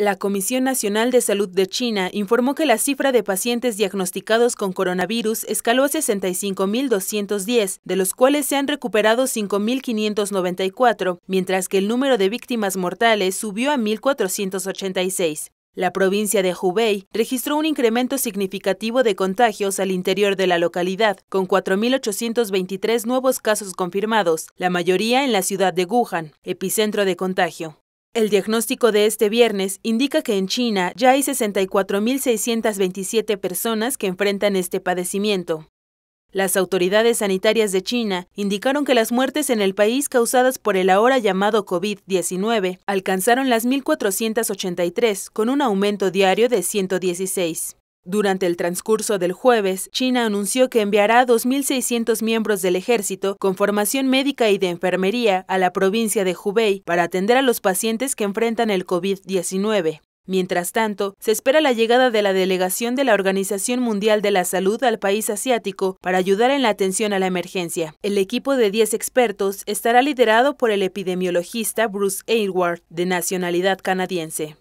La Comisión Nacional de Salud de China informó que la cifra de pacientes diagnosticados con coronavirus escaló a 65.210, de los cuales se han recuperado 5.594, mientras que el número de víctimas mortales subió a 1.486. La provincia de Hubei registró un incremento significativo de contagios al interior de la localidad, con 4.823 nuevos casos confirmados, la mayoría en la ciudad de Wuhan, epicentro de contagio. El diagnóstico de este viernes indica que en China ya hay 64.627 personas que enfrentan este padecimiento. Las autoridades sanitarias de China indicaron que las muertes en el país causadas por el ahora llamado COVID-19 alcanzaron las 1.483, con un aumento diario de 116. Durante el transcurso del jueves, China anunció que enviará 2.600 miembros del ejército con formación médica y de enfermería a la provincia de Hubei para atender a los pacientes que enfrentan el COVID-19. Mientras tanto, se espera la llegada de la delegación de la Organización Mundial de la Salud al país asiático para ayudar en la atención a la emergencia. El equipo de 10 expertos estará liderado por el epidemiologista Bruce Aylward, de nacionalidad canadiense.